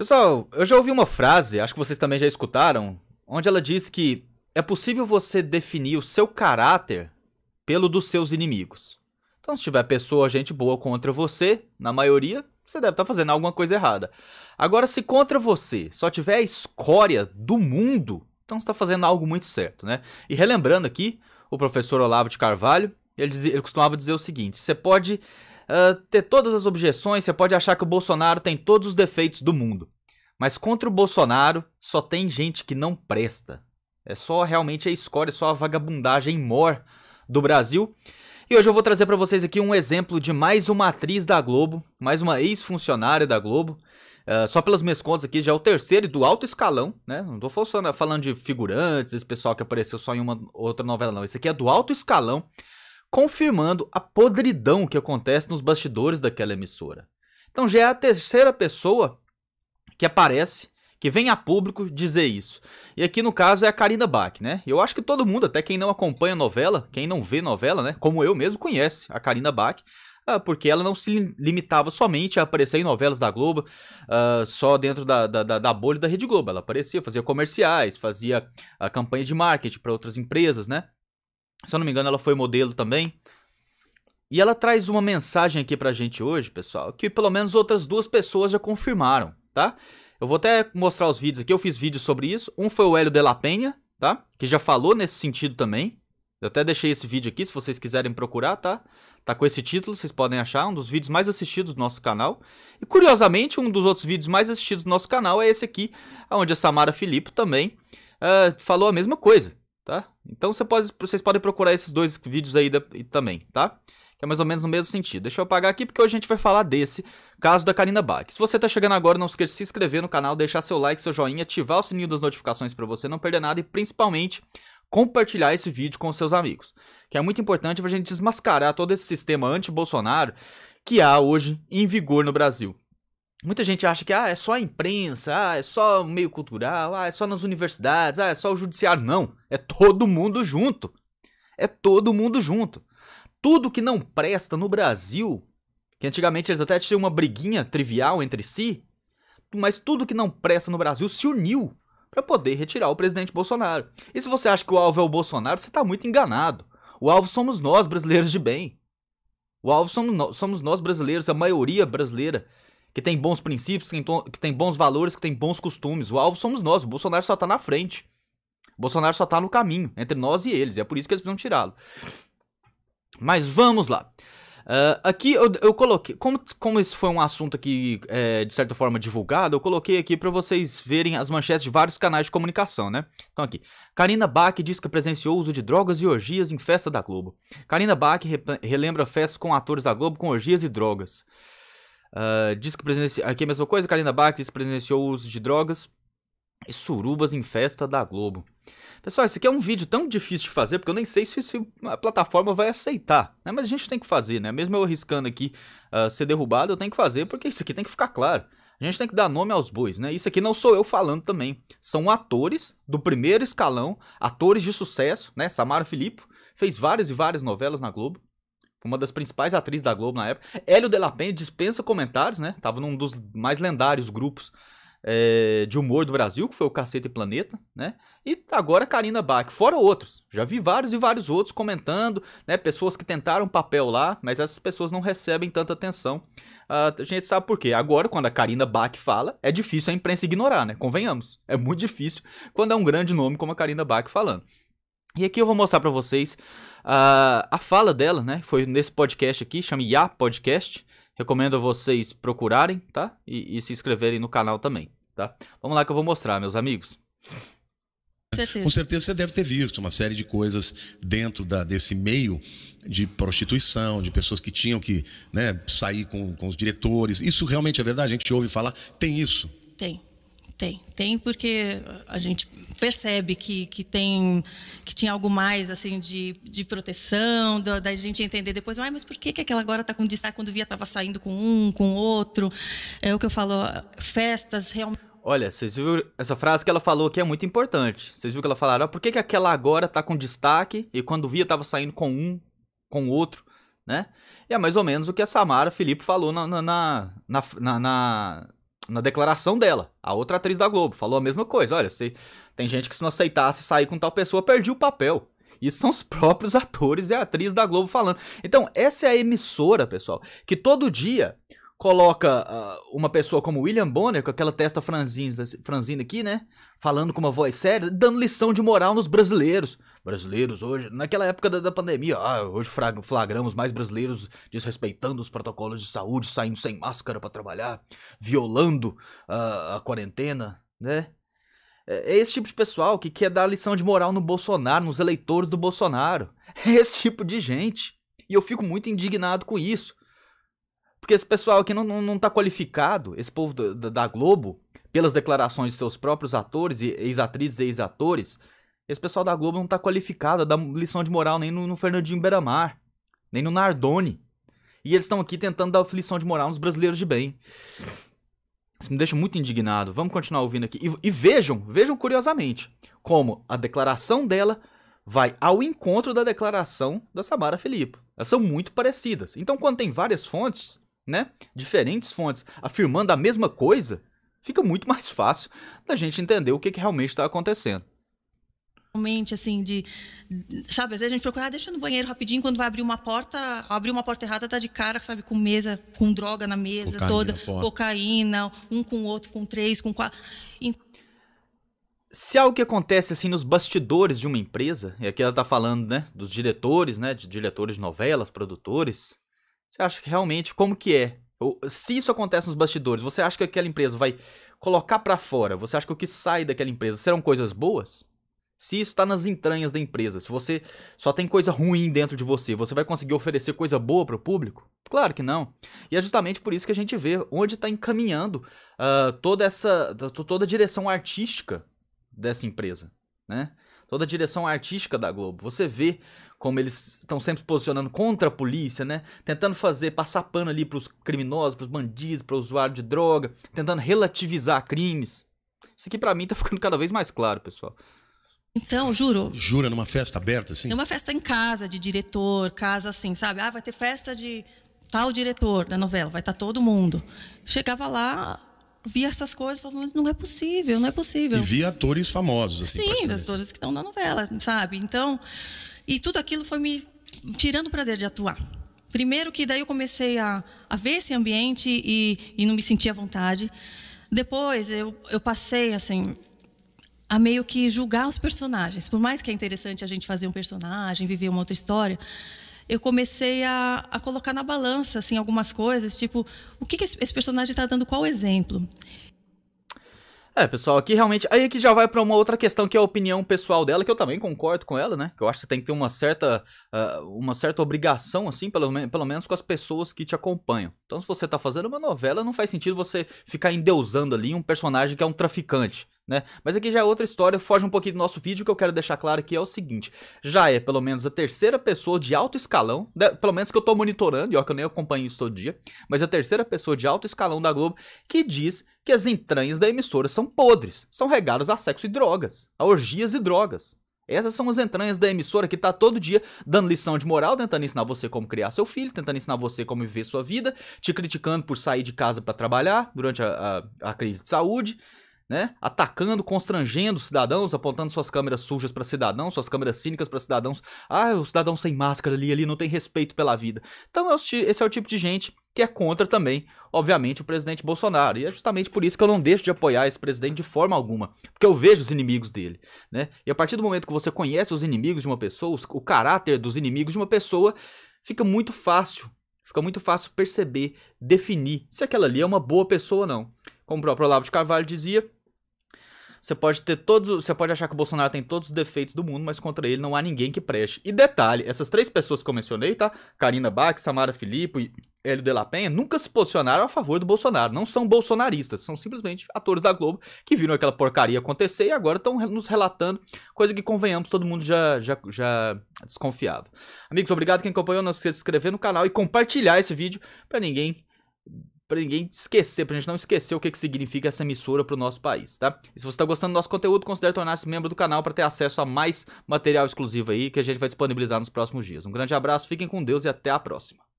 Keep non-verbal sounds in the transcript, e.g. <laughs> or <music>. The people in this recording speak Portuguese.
Pessoal, eu já ouvi uma frase, acho que vocês também já escutaram, onde ela diz que é possível você definir o seu caráter pelo dos seus inimigos. Então, se tiver pessoa, gente boa contra você, na maioria, você deve estar tá fazendo alguma coisa errada. Agora, se contra você só tiver a escória do mundo, então você está fazendo algo muito certo, né? E relembrando aqui, o professor Olavo de Carvalho, ele, dizia, ele costumava dizer o seguinte: você pode ah, ter todas as objeções, você pode achar que o Bolsonaro tem todos os defeitos do mundo. Mas contra o Bolsonaro só tem gente que não presta. É só realmente a escória, é só a vagabundagem mor do Brasil. E hoje eu vou trazer para vocês aqui um exemplo de mais uma atriz da Globo, mais uma ex-funcionária da Globo. Uh, só pelas minhas contas aqui, já é o terceiro e do alto escalão, né? Não tô falando, falando de figurantes, esse pessoal que apareceu só em uma outra novela, não. Esse aqui é do alto escalão confirmando a podridão que acontece nos bastidores daquela emissora. Então já é a terceira pessoa que aparece, que vem a público dizer isso. E aqui no caso é a Karina Bach, né? Eu acho que todo mundo, até quem não acompanha novela, quem não vê novela, né? Como eu mesmo, conhece a Karina Bach ah, porque ela não se limitava somente a aparecer em novelas da Globo, uh, só dentro da, da, da, bolha da Rede Globo. Ela aparecia, fazia comerciais, fazia uh, campanha de marketing para outras empresas, né? Se eu não me engano, ela foi modelo também. E ela traz uma mensagem aqui pra gente hoje, pessoal, que pelo menos outras duas pessoas já confirmaram, tá? Eu vou até mostrar os vídeos aqui, eu fiz vídeos sobre isso. Um foi o Hélio de la Penha, tá? Que já falou nesse sentido também. Eu até deixei esse vídeo aqui, se vocês quiserem procurar, tá? Tá com esse título, vocês podem achar, um dos vídeos mais assistidos do nosso canal. E curiosamente, um dos outros vídeos mais assistidos do nosso canal é esse aqui, onde a Samara Filippo também uh, falou a mesma coisa tá? Então você pode, vocês podem procurar esses dois vídeos aí também, tá? Que é mais ou menos no mesmo sentido. Deixa eu apagar aqui porque hoje a gente vai falar desse caso da Karina Bach. Se você tá chegando agora, não esqueça de se inscrever no canal, deixar seu like, seu joinha, ativar o sininho das notificações para você não perder nada e principalmente compartilhar esse vídeo com seus amigos, que é muito importante pra gente desmascarar todo esse sistema anti-Bolsonaro que há hoje em vigor no Brasil. Muita gente acha que ah, é só a imprensa, ah, é só o meio cultural, ah, é só nas universidades, ah, é só o judiciário. Não, é todo mundo junto. É todo mundo junto. Tudo que não presta no Brasil, que antigamente eles até tinham uma briguinha trivial entre si, mas tudo que não presta no Brasil se uniu para poder retirar o presidente Bolsonaro. E se você acha que o alvo é o Bolsonaro, você está muito enganado. O alvo somos nós, brasileiros de bem. O alvo somos nós brasileiros, a maioria brasileira que tem bons princípios, que tem bons valores, que tem bons costumes. O alvo somos nós, o Bolsonaro só tá na frente. O Bolsonaro só tá no caminho, entre nós e eles, e é por isso que eles precisam tirá-lo. Mas vamos lá. Uh, aqui eu, eu, coloquei, como, como esse foi um assunto aqui, é, de certa forma, divulgado, eu coloquei aqui para vocês verem as manchetes de vários canais de comunicação, né? Então aqui, Karina Bach diz que presenciou uso de drogas e orgias em festa da Globo. Karina Bach re relembra festas com atores da Globo com orgias e drogas. Uh, diz que presenciou. Aqui é a mesma coisa, Karina Bach diz que presenciou o uso de drogas e surubas em festa da Globo. Pessoal, esse aqui é um vídeo tão difícil de fazer, porque eu nem sei se, se a plataforma vai aceitar, né? Mas a gente tem que fazer, né? Mesmo eu arriscando aqui uh, ser derrubado, eu tenho que fazer, porque isso aqui tem que ficar claro. A gente tem que dar nome aos bois, né? Isso aqui não sou eu falando também. São atores do primeiro escalão, atores de sucesso, né? Samara Filippo fez várias e várias novelas na Globo uma das principais atrizes da Globo na época. Hélio de la Penha dispensa comentários, né? Tava num dos mais lendários grupos é, de humor do Brasil, que foi o Cacete Planeta, né? E agora Karina Bach, fora outros. Já vi vários e vários outros comentando, né? Pessoas que tentaram papel lá, mas essas pessoas não recebem tanta atenção. Uh, a gente sabe por quê. Agora, quando a Karina Bach fala, é difícil a imprensa ignorar, né? Convenhamos. É muito difícil quando é um grande nome como a Karina Bach falando. E aqui eu vou mostrar para vocês uh, a fala dela, né? Foi nesse podcast aqui, chama Ya Podcast. Recomendo a vocês procurarem, tá? E, e se inscreverem no canal também, tá? Vamos lá que eu vou mostrar, meus amigos. Certeza. Com certeza você deve ter visto uma série de coisas dentro da, desse meio de prostituição, de pessoas que tinham que né, sair com, com os diretores. Isso realmente é verdade? A gente ouve falar, tem isso? Tem. Tem, tem porque a gente percebe que, que tem que tinha algo mais assim de, de proteção, da, da gente entender depois, ah, mas por que, que aquela agora está com destaque quando via estava saindo com um, com outro? É o que eu falo, festas realmente. Olha, vocês viram essa frase que ela falou que é muito importante. Vocês viram que ela falaram, ah, por que, que aquela agora está com destaque e quando via estava saindo com um, com outro, né? E é mais ou menos o que a Samara Felipe falou na, na, na, na, na na declaração dela, a outra atriz da Globo, falou a mesma coisa. Olha, se tem gente que se não aceitasse sair com tal pessoa, perdia o papel. Isso são os <laughs> próprios atores e atrizes da Globo falando. Então, essa é a emissora, pessoal, que todo dia coloca uh, uma pessoa como William Bonner, com aquela testa franzina, franzina aqui, né? Falando com uma voz séria, dando lição de moral nos brasileiros. Brasileiros hoje, naquela época da, da pandemia, ah, hoje flagramos mais brasileiros desrespeitando os protocolos de saúde, saindo sem máscara para trabalhar, violando uh, a quarentena, né? É, é esse tipo de pessoal que quer dar lição de moral no Bolsonaro, nos eleitores do Bolsonaro. <laughs> É esse tipo de gente. E eu fico muito indignado com isso. Porque esse pessoal aqui não, não tá qualificado, esse povo da, da Globo, pelas declarações de seus próprios atores, ex-atrizes e ex-atores, esse pessoal da Globo não tá qualificado a dar lição de moral nem no, no Fernandinho Beramar, nem no Nardoni. E eles estão aqui tentando dar lição de moral nos brasileiros de bem. Isso me deixa muito indignado. Vamos continuar ouvindo aqui. E, e, vejam, vejam curiosamente, como a declaração dela vai ao encontro da declaração da Samara Filipe. Elas são muito parecidas. Então, quando tem várias fontes, né? Diferentes fontes afirmando a mesma coisa, fica muito mais fácil da gente entender o que, que realmente está acontecendo realmente assim de sabe às vezes a gente procura ah, deixa no banheiro rapidinho quando vai abrir uma porta abrir uma porta errada tá de cara sabe com mesa com droga na mesa cocaína, toda porra. cocaína um com o outro com três com quatro e... se algo que acontece assim nos bastidores de uma empresa e aqui ela tá falando né dos diretores né de diretores de novelas produtores você acha que realmente como que é? se isso acontece nos bastidores, você acha que aquela empresa vai colocar para fora? Você acha que o que sai daquela empresa serão coisas boas? Se isso está nas entranhas da empresa, se você só tem coisa ruim dentro de você, você vai conseguir oferecer coisa boa para o público? Claro que não. E é justamente por isso que a gente vê onde está encaminhando uh, toda essa, toda a direção artística dessa empresa, né? Toda a direção artística da Globo. Você vê como eles estão sempre se posicionando contra a polícia, né? Tentando fazer, passar pano ali pros criminosos, pros bandidos, pro usuário de droga, tentando relativizar crimes. Isso aqui para mim tá ficando cada vez mais claro, pessoal. Então, juro. Jura numa festa aberta, assim? Numa festa em casa, de diretor, casa assim, sabe? Ah, vai ter festa de tal diretor da novela, vai estar tá todo mundo. Chegava lá, via essas coisas, falava, não é possível, não é possível. E via atores famosos, assim. Sim, atores que estão na novela, sabe? Então, e tudo aquilo foi me tirando o prazer de atuar. Primeiro que daí eu comecei a, a ver esse ambiente e, e não me sentia à vontade. Depois eu, eu passei assim a meio que julgar os personagens. Por mais que é interessante a gente fazer um personagem, viver uma outra história, eu comecei a, a colocar na balança assim algumas coisas, tipo o que, que esse, esse personagem está dando, qual exemplo. É, pessoal, aqui realmente. Aí é que já vai para uma outra questão que é a opinião pessoal dela, que eu também concordo com ela, né? Que eu acho que você tem que ter uma certa, uh, uma certa obrigação, assim, pelo, pelo menos com as pessoas que te acompanham. Então, se você tá fazendo uma novela, não faz sentido você ficar endeusando ali um personagem que é um traficante né? Mas aqui já é outra história, foge um pouquinho do nosso vídeo, que eu quero deixar claro que é o seguinte, já é pelo menos a terceira pessoa de alto escalão, né? pelo menos que eu tô monitorando, e ó, que eu nem acompanho isso todo dia, mas a terceira pessoa de alto escalão da Globo que diz que as entranhas da emissora são podres, são regadas a sexo e drogas, a orgias e drogas. Essas são as entranhas da emissora que tá todo dia dando lição de moral, tentando ensinar você como criar seu filho, tentando ensinar você como viver sua vida, te criticando por sair de casa para trabalhar durante a, a, a crise de saúde, né? Atacando, constrangendo cidadãos, apontando suas câmeras sujas para cidadãos, suas câmeras cínicas para cidadãos. Ah, o cidadão sem máscara ali, ali não tem respeito pela vida. Então, esse é o tipo de gente que é contra também, obviamente, o presidente Bolsonaro. E é justamente por isso que eu não deixo de apoiar esse presidente de forma alguma, porque eu vejo os inimigos dele, né? E a partir do momento que você conhece os inimigos de uma pessoa, o caráter dos inimigos de uma pessoa, fica muito fácil, fica muito fácil perceber, definir se aquela ali é uma boa pessoa ou não. Como o próprio Olavo de Carvalho dizia, você pode ter todos. Você pode achar que o Bolsonaro tem todos os defeitos do mundo, mas contra ele não há ninguém que preste. E detalhe, essas três pessoas que eu mencionei, tá? Karina Bach, Samara Filippo e Hélio de la Penha nunca se posicionaram a favor do Bolsonaro. Não são bolsonaristas, são simplesmente atores da Globo que viram aquela porcaria acontecer e agora estão nos relatando, coisa que, convenhamos, todo mundo já, já, já desconfiava. Amigos, obrigado quem acompanhou. Não se inscrever no canal e compartilhar esse vídeo para ninguém para ninguém esquecer, pra gente não esquecer o que, que significa essa emissora pro nosso país, tá? E se você tá gostando do nosso conteúdo, considere tornar-se membro do canal para ter acesso a mais material exclusivo aí que a gente vai disponibilizar nos próximos dias. Um grande abraço, fiquem com Deus e até a próxima.